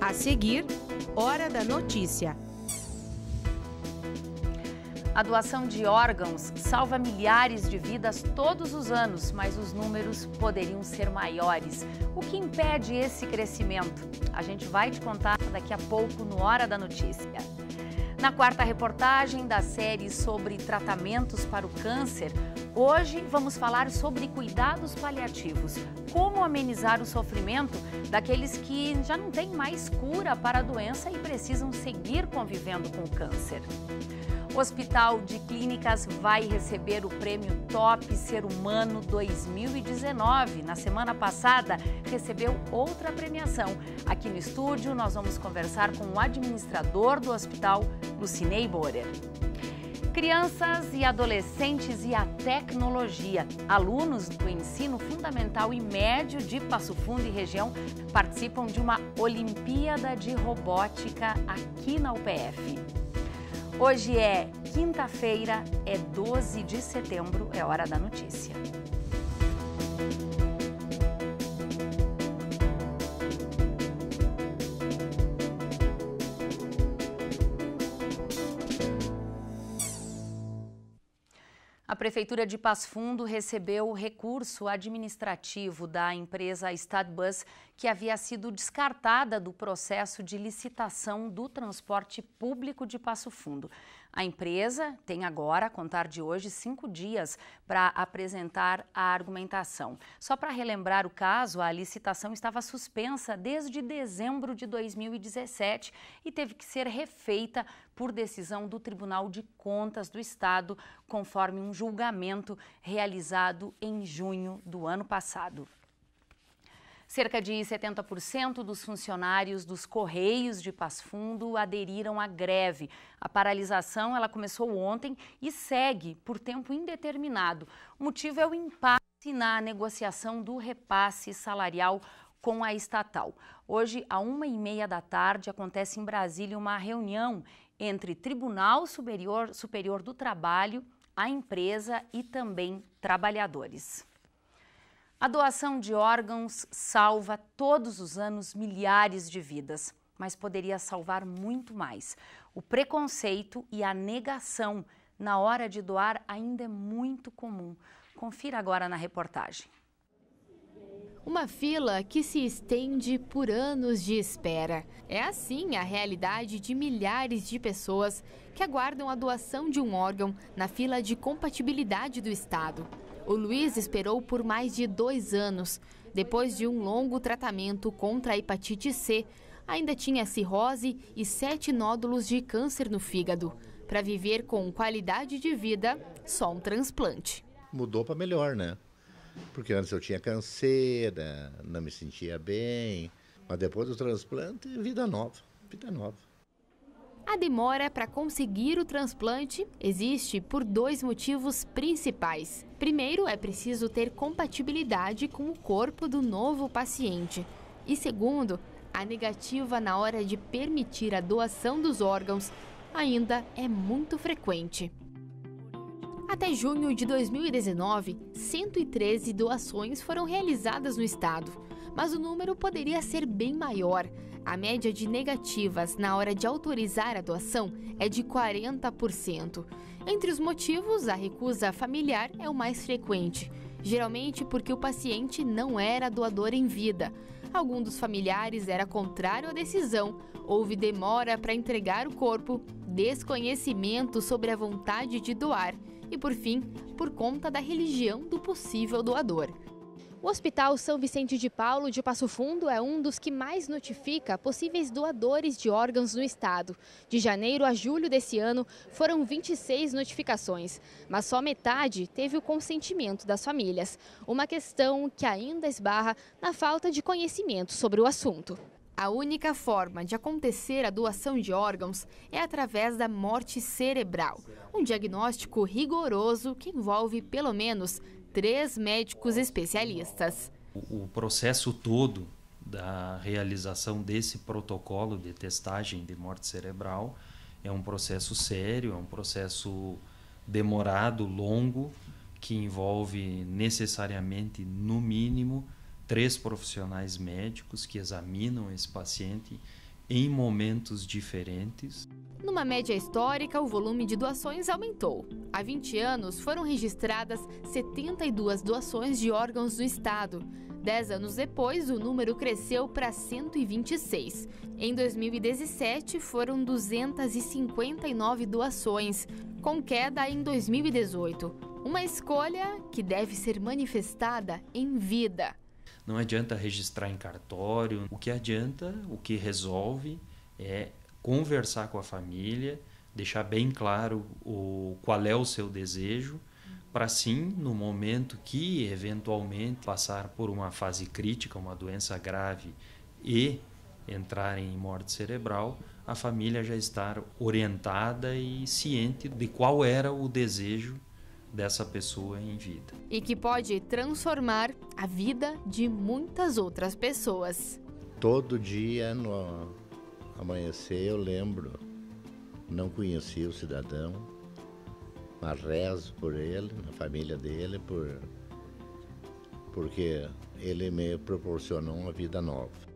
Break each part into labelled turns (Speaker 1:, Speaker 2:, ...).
Speaker 1: A seguir, Hora da Notícia. A doação de órgãos salva milhares de vidas todos os anos, mas os números poderiam ser maiores. O que impede esse crescimento? A gente vai te contar daqui a pouco no Hora da Notícia. Na quarta reportagem da série sobre tratamentos para o câncer, hoje vamos falar sobre cuidados paliativos, como amenizar o sofrimento daqueles que já não têm mais cura para a doença e precisam seguir convivendo com o câncer. O Hospital de Clínicas vai receber o prêmio Top Ser Humano 2019. Na semana passada, recebeu outra premiação. Aqui no estúdio, nós vamos conversar com o administrador do hospital, Lucinei Borer. Crianças e adolescentes e a tecnologia. Alunos do ensino fundamental e médio de Passo Fundo e região participam de uma Olimpíada de Robótica aqui na UPF. Hoje é quinta-feira, é 12 de setembro, é hora da notícia. Prefeitura de Passo Fundo recebeu o recurso administrativo da empresa Stadbus, que havia sido descartada do processo de licitação do transporte público de Passo Fundo. A empresa tem agora, a contar de hoje, cinco dias para apresentar a argumentação. Só para relembrar o caso, a licitação estava suspensa desde dezembro de 2017 e teve que ser refeita por decisão do Tribunal de Contas do Estado, conforme um julgamento realizado em junho do ano passado. Cerca de 70% dos funcionários dos Correios de Passo Fundo aderiram à greve. A paralisação ela começou ontem e segue por tempo indeterminado. O motivo é o impasse na negociação do repasse salarial com a estatal. Hoje, à uma e meia da tarde, acontece em Brasília uma reunião entre Tribunal Superior, Superior do Trabalho, a empresa e também trabalhadores. A doação de órgãos salva todos os anos milhares de vidas, mas poderia salvar muito mais. O preconceito e a negação na hora de doar ainda é muito comum. Confira agora na reportagem. Uma fila que se
Speaker 2: estende por anos de espera. É assim a realidade de milhares de pessoas que aguardam a doação de um órgão na fila de compatibilidade do Estado. O Luiz esperou por mais de dois anos. Depois de um longo tratamento contra a hepatite C, ainda tinha cirrose e sete nódulos de câncer no fígado. Para viver com qualidade de vida, só um transplante.
Speaker 3: Mudou para melhor, né? Porque antes eu tinha canseira, né? não me sentia bem. Mas depois do transplante, vida nova, vida nova.
Speaker 2: A demora para conseguir o transplante existe por dois motivos principais. Primeiro, é preciso ter compatibilidade com o corpo do novo paciente. E segundo, a negativa na hora de permitir a doação dos órgãos ainda é muito frequente. Até junho de 2019, 113 doações foram realizadas no estado, mas o número poderia ser bem maior a média de negativas na hora de autorizar a doação é de 40%. Entre os motivos, a recusa familiar é o mais frequente, geralmente porque o paciente não era doador em vida. Algum dos familiares era contrário à decisão, houve demora para entregar o corpo, desconhecimento sobre a vontade de doar e, por fim, por conta da religião do possível doador. O Hospital São Vicente de Paulo de Passo Fundo é um dos que mais notifica possíveis doadores de órgãos no estado. De janeiro a julho desse ano, foram 26 notificações, mas só metade teve o consentimento das famílias. Uma questão que ainda esbarra na falta de conhecimento sobre o assunto. A única forma de acontecer a doação de órgãos é através da morte cerebral, um diagnóstico rigoroso que envolve pelo menos três médicos especialistas.
Speaker 4: O processo todo da realização desse protocolo de testagem de morte cerebral é um processo sério, é um processo demorado, longo, que envolve necessariamente, no mínimo, três profissionais médicos que examinam esse paciente em momentos diferentes.
Speaker 2: Numa média histórica, o volume de doações aumentou. Há 20 anos foram registradas 72 doações de órgãos do estado. Dez anos depois, o número cresceu para 126. Em 2017, foram 259 doações, com queda em 2018. Uma escolha que deve ser manifestada em vida.
Speaker 4: Não adianta registrar em cartório. O que adianta, o que resolve é conversar com a família, deixar bem claro o, qual é o seu desejo, para sim, no momento que eventualmente passar por uma fase crítica, uma doença grave e entrar em morte cerebral, a família já estar orientada e ciente de qual era o desejo dessa pessoa em
Speaker 3: vida.
Speaker 2: E que pode transformar a vida de muitas outras pessoas.
Speaker 3: Todo dia no, amanhecer, eu lembro, não conheci o cidadão, mas rezo por ele, na família dele, por, porque ele me proporcionou uma vida nova.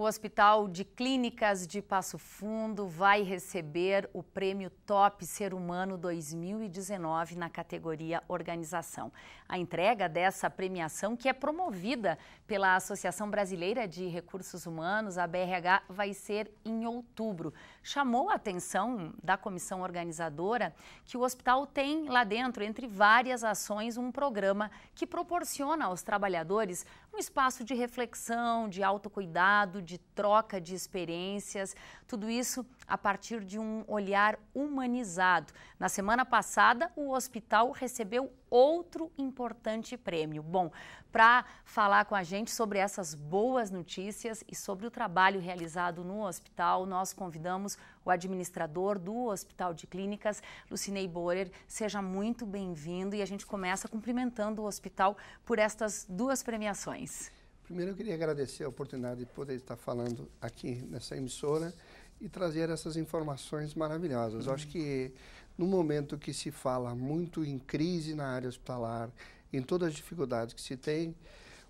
Speaker 1: O Hospital de Clínicas de Passo Fundo vai receber o Prêmio Top Ser Humano 2019 na categoria Organização. A entrega dessa premiação, que é promovida pela Associação Brasileira de Recursos Humanos, a BRH, vai ser em outubro. Chamou a atenção da comissão organizadora que o hospital tem lá dentro, entre várias ações, um programa que proporciona aos trabalhadores um espaço de reflexão, de autocuidado, de troca de experiências, tudo isso a partir de um olhar humanizado. Na semana passada, o hospital recebeu outro importante prêmio. Bom, para falar com a gente sobre essas boas notícias e sobre o trabalho realizado no hospital, nós convidamos o administrador do Hospital de Clínicas, Lucinei Borer. Seja muito bem-vindo e a gente começa cumprimentando o hospital por estas duas premiações.
Speaker 3: Primeiro, eu queria agradecer a oportunidade de poder estar falando aqui nessa emissora e trazer essas informações maravilhosas. Uhum. Eu acho uhum. que no momento que se fala muito em crise na área hospitalar, em todas as dificuldades que se tem,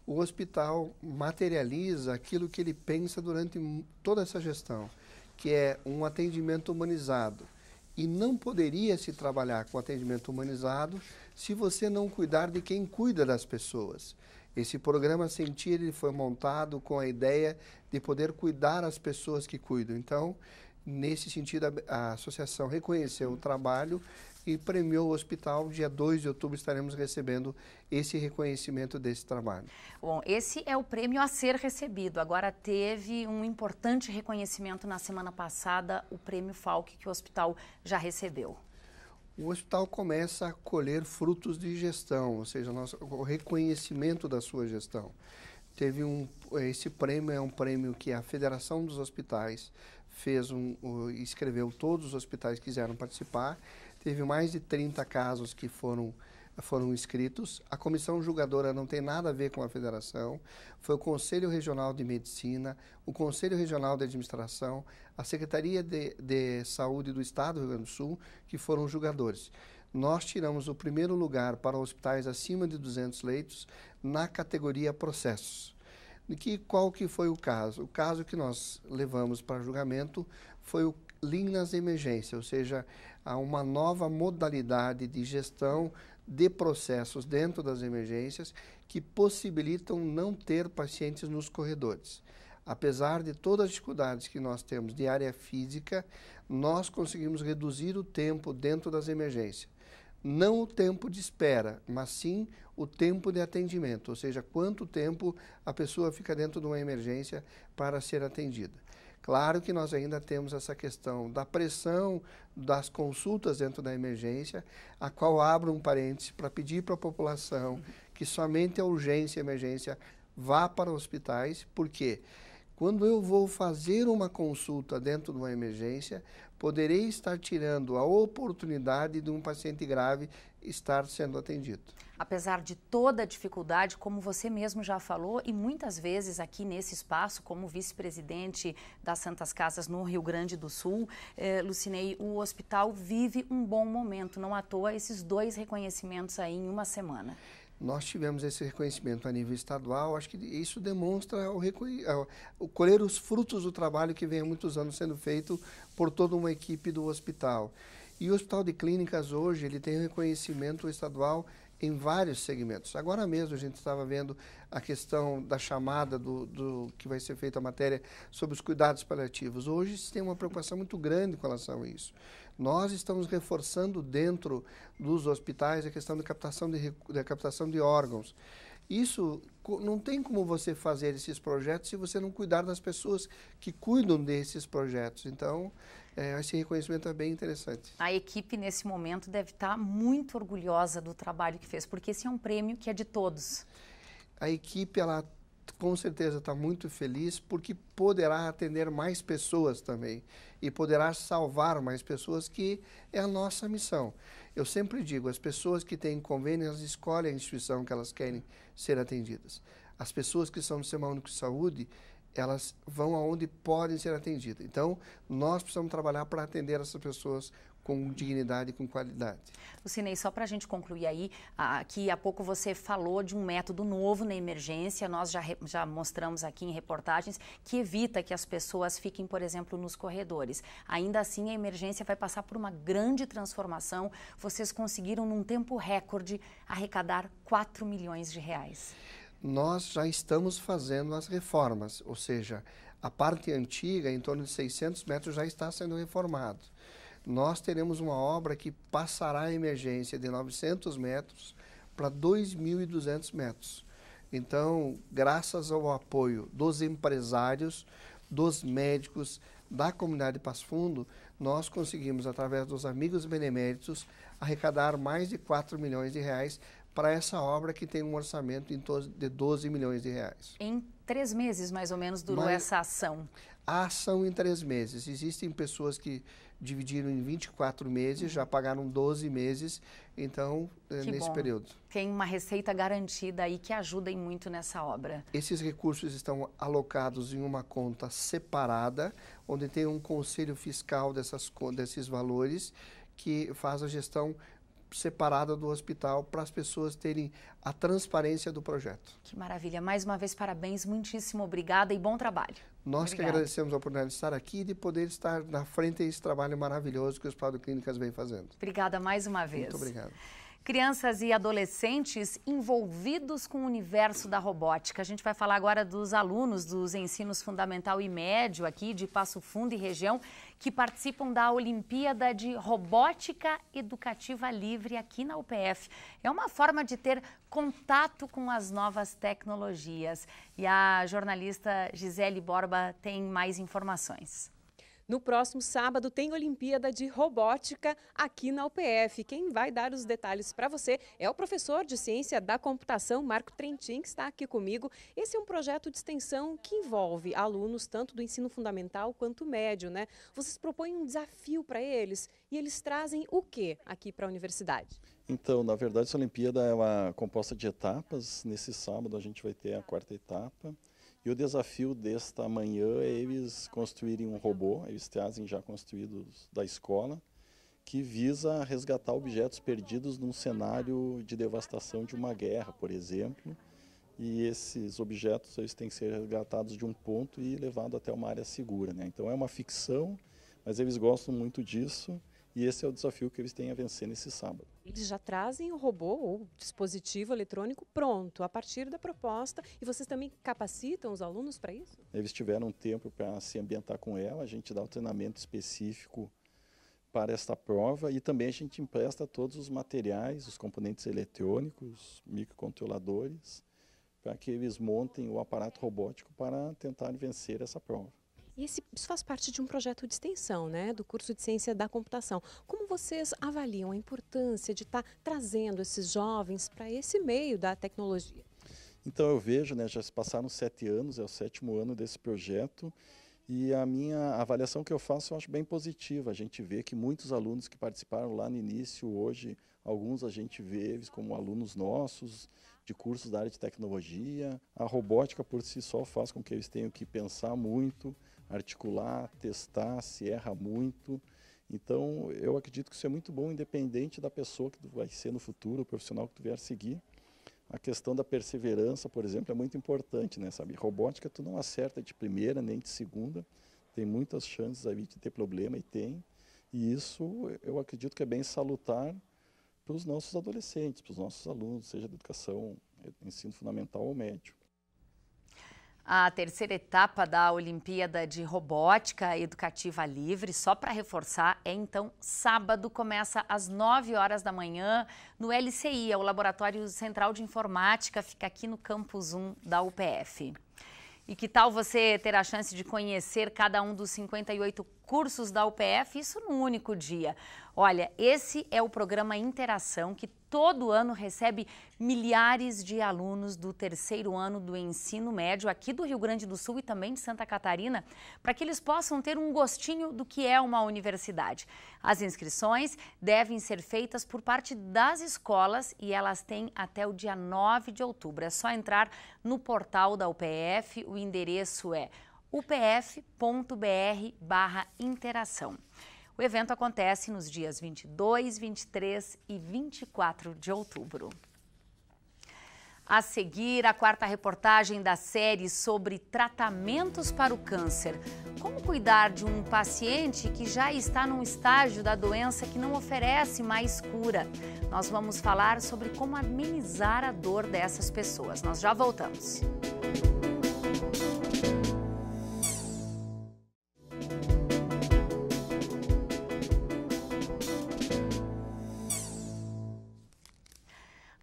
Speaker 3: o hospital materializa aquilo que ele pensa durante toda essa gestão, que é um atendimento humanizado. E não poderia se trabalhar com atendimento humanizado se você não cuidar de quem cuida das pessoas. Esse programa Sentir ele foi montado com a ideia de poder cuidar as pessoas que cuidam. Então, nesse sentido, a, associação reconheceu o trabalho e premiou o hospital. Dia 2 de outubro estaremos recebendo esse reconhecimento desse trabalho. Bom,
Speaker 1: esse é o prêmio a ser recebido. Agora teve um importante reconhecimento na semana passada, o prêmio Falk que o hospital já recebeu
Speaker 3: o hospital começa a colher frutos de gestão, ou seja, o reconhecimento da sua gestão. Teve um, esse prêmio é um prêmio que a Federação dos Hospitais fez um, escreveu todos os hospitais que quiseram participar. Teve mais de 30 casos que foram foram inscritos. A comissão julgadora não tem nada a ver com a federação. Foi o Conselho Regional de Medicina, o Conselho Regional de Administração, a Secretaria de, de Saúde do Estado do Rio Grande do Sul, que foram julgadores. Nós tiramos o primeiro lugar para hospitais acima de 200 leitos na categoria processos. que, qual que foi o caso? O caso que nós levamos para julgamento foi o linhas de emergência, ou seja, há uma nova modalidade de gestão de processos dentro das emergências que possibilitam não ter pacientes nos corredores. Apesar de todas as dificuldades que nós temos de área física, nós conseguimos reduzir o tempo dentro das emergências. Não o tempo de espera, mas sim o tempo de atendimento, ou seja, quanto tempo a pessoa fica dentro de uma emergência para ser atendida. Claro que nós ainda temos essa questão da pressão das consultas dentro da emergência, a qual abro um parêntese para pedir para a população que somente a urgência e emergência vá para hospitais, porque quê? Quando eu vou fazer uma consulta dentro de uma emergência, poderei estar tirando a oportunidade de um paciente grave estar sendo atendido.
Speaker 1: Apesar de toda a dificuldade, como você mesmo já falou, e muitas vezes aqui nesse espaço, como vice-presidente das Santas Casas no Rio Grande do Sul, eh, Lucinei, o hospital vive um bom momento. Não à toa esses dois reconhecimentos aí em uma semana
Speaker 3: nós tivemos esse reconhecimento a nível estadual. Acho que isso demonstra o, o colher os frutos do trabalho que vem há muitos anos sendo feito por toda uma equipe do hospital. E o Hospital de Clínicas hoje ele tem reconhecimento estadual em vários segmentos. Agora mesmo a gente estava vendo a questão da chamada do, do que vai ser feita a matéria sobre os cuidados paliativos. Hoje se tem uma preocupação muito grande com relação a isso. Nós estamos reforçando dentro dos hospitais a questão da captação de, da captação de órgãos. Isso não tem como você fazer esses projetos se você não cuidar das pessoas que cuidam desses projetos. Então, é, esse reconhecimento é bem interessante.
Speaker 1: A equipe, nesse momento, deve estar muito orgulhosa do trabalho
Speaker 3: que fez, porque esse é um prêmio que é de todos. A equipe, ela com certeza está muito feliz, porque poderá atender mais pessoas também e poderá salvar mais pessoas, que é a nossa missão. Eu sempre digo, as pessoas que têm convênio, elas escolhem a instituição que elas querem ser atendidas. As pessoas que são do Sistema Único de Saúde, elas vão aonde podem ser atendidas. Então, nós precisamos trabalhar para atender essas pessoas com dignidade e com qualidade.
Speaker 1: Lucinei, só para a gente concluir aí, aqui há pouco você falou de um método novo na emergência, nós já, já mostramos aqui em reportagens, que evita que as pessoas fiquem, por exemplo, nos corredores. Ainda assim, a emergência vai passar por uma grande transformação. Vocês conseguiram, num tempo recorde, arrecadar 4 milhões de reais
Speaker 3: nós já estamos fazendo as reformas, ou seja, a parte antiga, em torno de 600 metros, já está sendo reformado. Nós teremos uma obra que passará a emergência de 900 metros para 2.200 metros. Então, graças ao apoio dos empresários, dos médicos, da comunidade de Passo Fundo, nós conseguimos, através dos amigos beneméritos, arrecadar mais de 4 milhões de reais para essa obra que tem um orçamento de 12 milhões de reais.
Speaker 1: Em três meses, mais ou menos, durou Mas, essa
Speaker 3: ação? A ação em três meses. Existem pessoas que dividiram em 24 meses, uhum. já pagaram 12 meses, então, eh, nesse bom. período.
Speaker 1: Tem uma receita garantida aí que ajudem muito nessa obra.
Speaker 3: Esses recursos estão alocados em uma conta separada, onde tem um conselho fiscal dessas, desses valores que faz a gestão separada do hospital para as pessoas terem a transparência do projeto.
Speaker 1: Que maravilha. Mais uma vez, parabéns, muitíssimo obrigada e bom trabalho.
Speaker 3: Nós Obrigado. que agradecemos a oportunidade de estar aqui e de poder estar na frente desse trabalho maravilhoso que o Hospital do Clínicas vem fazendo.
Speaker 1: Obrigada mais uma vez. Muito obrigado crianças e adolescentes envolvidos com o universo da robótica. A gente vai falar agora dos alunos dos ensinos fundamental e médio aqui de Passo Fundo e região que participam da Olimpíada de Robótica Educativa Livre aqui na UPF. É uma forma de ter contato com as novas tecnologias. E a
Speaker 5: jornalista Gisele Borba tem mais informações. No próximo sábado tem Olimpíada de Robótica aqui na UPF. Quem vai dar os detalhes para você é o professor de Ciência da Computação, Marco Trentin, que está aqui comigo. Esse é um projeto de extensão que envolve alunos tanto do ensino fundamental quanto médio, né? Vocês propõem um desafio para eles e eles trazem o que aqui para a universidade?
Speaker 6: Então, na verdade, essa Olimpíada é uma composta de etapas. Nesse sábado a gente vai ter a quarta etapa. E o desafio desta manhã é eles construírem um robô, eles trazem já construídos da escola, que visa resgatar objetos perdidos num cenário de devastação de uma guerra, por exemplo. E esses objetos eles têm que ser resgatados de um ponto e levados até uma área segura. Né? Então é uma ficção, mas eles gostam muito disso e esse é o desafio que eles têm a vencer nesse sábado.
Speaker 5: Eles já trazem o robô ou dispositivo eletrônico pronto, a partir da proposta, e vocês também capacitam os alunos para isso?
Speaker 6: Eles tiveram tempo para se ambientar com ela, a gente dá o um treinamento específico para esta prova e também a gente empresta todos os materiais, os componentes eletrônicos, microcontroladores, para que eles montem o aparato robótico para tentar vencer essa prova.
Speaker 5: Esse, isso faz parte de um projeto de extensão, né, do curso de Ciência da Computação. Como vocês avaliam a importância de estar tá trazendo esses jovens para esse meio da tecnologia?
Speaker 6: Então, eu vejo, né, já se passaram sete anos, é o sétimo ano desse projeto, e a minha avaliação que eu faço eu acho bem positiva. A gente vê que muitos alunos que participaram lá no início, hoje, alguns a gente vê eles como alunos nossos, de cursos da área de tecnologia. A robótica por si só faz com que eles tenham que pensar muito, articular, testar, se erra muito. Então, eu acredito que isso é muito bom, independente da pessoa que tu vai ser no futuro, o profissional que tu vier seguir. A questão da perseverança, por exemplo, é muito importante, né, sabe? Robótica tu não acerta de primeira nem de segunda, tem muitas chances aí de ter problema e tem. E isso eu acredito que é bem salutar para os nossos adolescentes, para os nossos alunos, seja de educação, ensino fundamental ou médio
Speaker 1: a terceira etapa da Olimpíada de Robótica Educativa Livre. Só para reforçar, é então sábado, começa às 9 horas da manhã no LCI, é o Laboratório Central de Informática, fica aqui no Campus 1 da UPF. E que tal você ter a chance de conhecer cada um dos 58 cursos da UPF, isso num único dia? Olha, esse é o programa Interação que todo ano recebe milhares de alunos do terceiro ano do ensino médio aqui do Rio Grande do Sul e também de Santa Catarina, para que eles possam ter um gostinho do que é uma universidade. As inscrições devem ser feitas por parte das escolas e elas têm até o dia 9 de outubro. É só entrar no portal da UPF, o endereço é upf.br/interação. O evento acontece nos dias 22, 23 e 24 de outubro. A seguir, a quarta reportagem da série sobre tratamentos para o câncer. Como cuidar de um paciente que já está num estágio da doença que não oferece mais cura? Nós vamos falar sobre como amenizar a dor dessas pessoas. Nós já voltamos. Música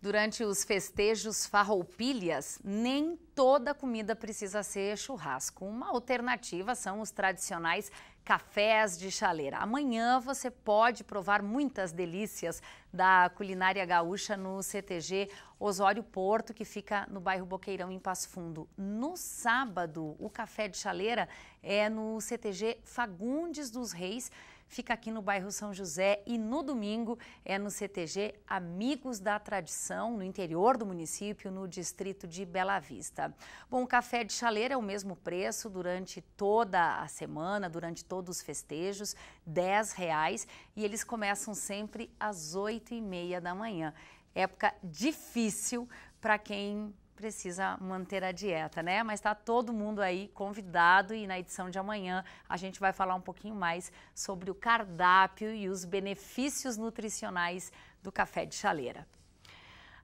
Speaker 1: Durante os festejos farroupilhas, nem toda comida precisa ser churrasco. Uma alternativa são os tradicionais cafés de chaleira. Amanhã você pode provar muitas delícias da culinária gaúcha no CTG Osório Porto, que fica no bairro Boqueirão, em Passo Fundo. No sábado, o café de chaleira é no CTG Fagundes dos Reis, fica aqui no bairro São José e no domingo é no CTG Amigos da Tradição, no interior do município, no distrito de Bela Vista. Bom, o café de chaleira é o mesmo preço durante toda a semana, durante todos os festejos, R$ reais e eles começam sempre às 8 e meia da manhã. Época difícil para quem precisa manter a dieta, né? Mas está todo mundo aí convidado e na edição de amanhã a gente vai falar um pouquinho mais sobre o cardápio e os benefícios nutricionais do café de chaleira.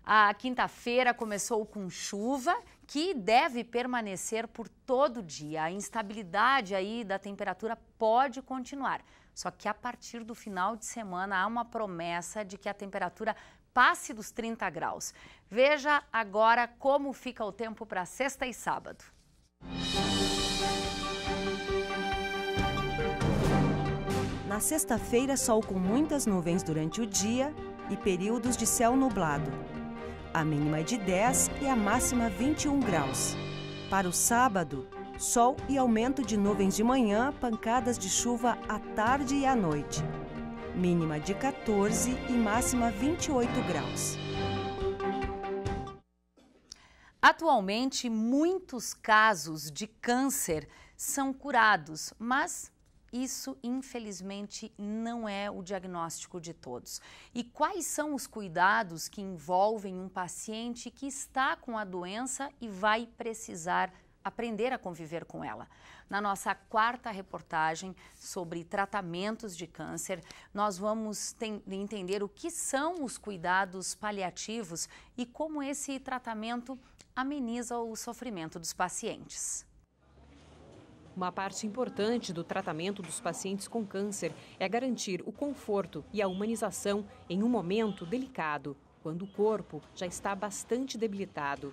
Speaker 1: A quinta-feira começou com chuva que deve permanecer por todo o dia. A instabilidade aí da temperatura pode continuar. Só que a partir do final de semana há uma promessa de que a temperatura passe dos 30 graus. Veja agora como fica o tempo para sexta e sábado.
Speaker 5: Na sexta-feira, sol com muitas nuvens durante o dia e períodos de céu nublado. A mínima é de 10 e a máxima 21 graus. Para o sábado, sol e aumento de nuvens de manhã, pancadas de chuva à tarde e à noite mínima de 14 e máxima 28 graus.
Speaker 1: Atualmente, muitos casos de câncer são curados, mas isso, infelizmente, não é o diagnóstico de todos. E quais são os cuidados que envolvem um paciente que está com a doença e vai precisar aprender a conviver com ela. Na nossa quarta reportagem sobre tratamentos de câncer, nós vamos entender o que são os cuidados paliativos e como esse tratamento ameniza o sofrimento dos pacientes.
Speaker 5: Uma parte importante do tratamento dos pacientes com câncer é garantir o conforto e a humanização em um momento delicado, quando o corpo já está bastante debilitado.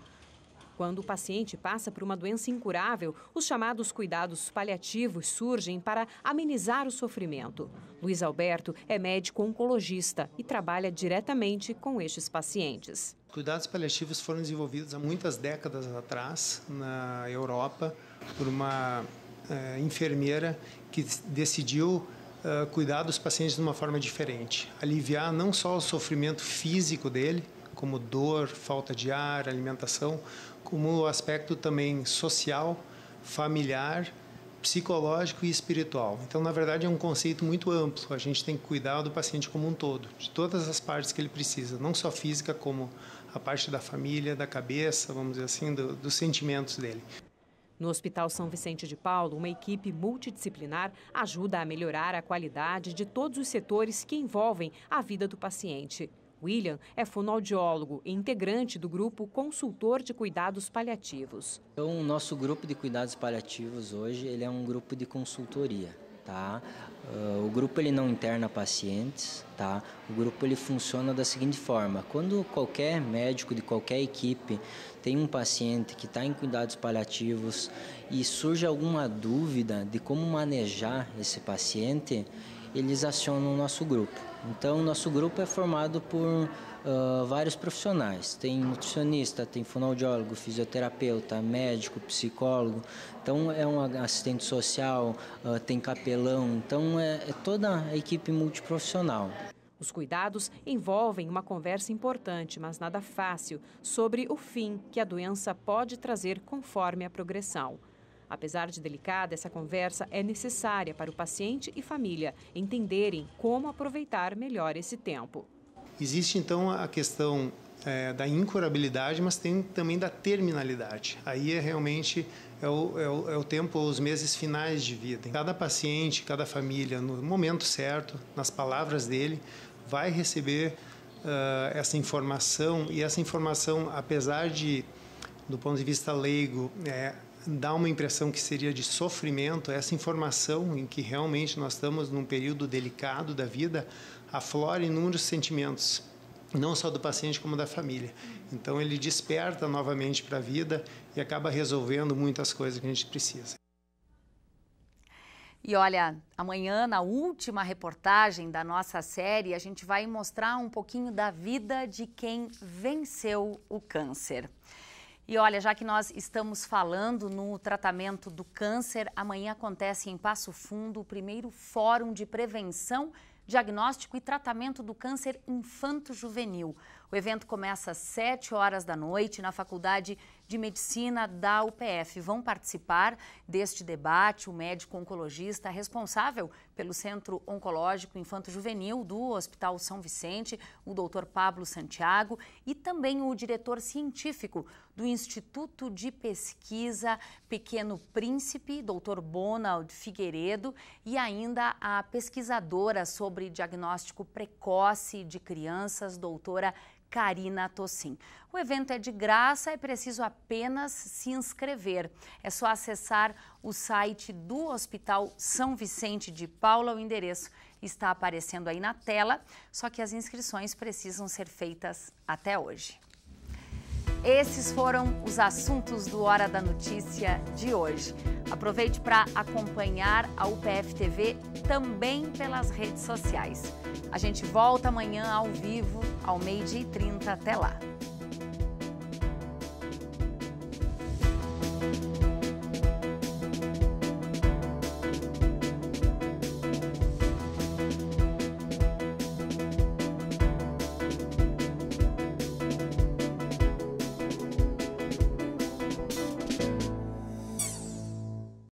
Speaker 5: Quando o paciente passa por uma doença incurável, os chamados cuidados paliativos surgem para amenizar o sofrimento. Luiz Alberto é médico oncologista e trabalha diretamente com estes pacientes.
Speaker 7: Cuidados paliativos foram desenvolvidos há muitas décadas atrás na Europa por uma é, enfermeira que decidiu eh, cuidar dos pacientes de uma forma diferente. Aliviar não só o sofrimento físico dele, como dor, falta de ar, alimentação, como o aspecto também social, familiar, psicológico e espiritual. Então, na verdade, é um conceito muito amplo. A gente tem que cuidar do paciente como um todo, de todas as partes que ele precisa, não só física, como a parte da família, da cabeça, vamos dizer assim, do, dos sentimentos dele.
Speaker 5: No Hospital São Vicente de Paulo, uma equipe multidisciplinar ajuda a melhorar a qualidade de todos os setores que envolvem a vida do paciente. William é fonoaudiólogo e integrante do grupo Consultor de Cuidados Paliativos. Então, o nosso grupo de cuidados paliativos hoje ele é um grupo de consultoria. Tá? Uh, o grupo ele não interna pacientes, tá? O grupo ele funciona da seguinte forma: quando qualquer médico de qualquer equipe tem um paciente que está em cuidados paliativos e surge alguma dúvida de como manejar esse paciente, eles acionam o nosso grupo. Então, nosso grupo é formado por uh, vários profissionais. Tem nutricionista, tem fonoaudiólogo, fisioterapeuta, médico, psicólogo. Então, é um assistente social, uh, tem capelão. Então, é, é toda a equipe multiprofissional. Os cuidados envolvem uma conversa importante, mas nada fácil, sobre o fim que a doença pode trazer conforme a progressão. Apesar de delicada, essa conversa é necessária para o paciente e família entenderem como aproveitar melhor esse tempo.
Speaker 7: Existe então a questão é, da incurabilidade, mas tem também da terminalidade. Aí é realmente é o, é o, é o tempo, os meses finais de vida. Então, cada paciente, cada família, no momento certo, nas palavras dele, vai receber uh, essa informação e essa informação, apesar de do ponto de vista leigo, é, dá uma impressão que seria de sofrimento, essa informação em que realmente nós estamos num período delicado da vida aflora inúmeros sentimentos, não só do paciente como da família. Então ele desperta novamente para a vida e acaba resolvendo muitas coisas que a gente precisa.
Speaker 1: E olha, amanhã, na última reportagem da nossa série, a gente vai mostrar um pouquinho da vida de quem venceu o câncer. E olha, já que nós estamos falando no tratamento do câncer, amanhã acontece em Passo Fundo o primeiro Fórum de Prevenção, Diagnóstico e Tratamento do Câncer Infanto-Juvenil. O evento começa às 7 horas da noite na Faculdade de Medicina da UPF. Vão participar deste debate o médico oncologista responsável pelo Centro Oncológico Infanto-Juvenil do Hospital São Vicente, o doutor Pablo Santiago, e também o diretor científico do Instituto de Pesquisa Pequeno Príncipe, doutor Bonald Figueiredo, e ainda a pesquisadora sobre diagnóstico precoce de crianças, doutora Karina Tossin. O evento é de graça, é preciso apenas se inscrever. É só acessar o site do Hospital São Vicente de Paula, o endereço está aparecendo aí na tela, só que as inscrições precisam ser feitas até hoje. Esses foram os assuntos do Hora da Notícia de hoje. Aproveite para acompanhar a UPF TV também pelas redes sociais. A gente volta amanhã ao vivo, ao meio-dia e 30. Até lá!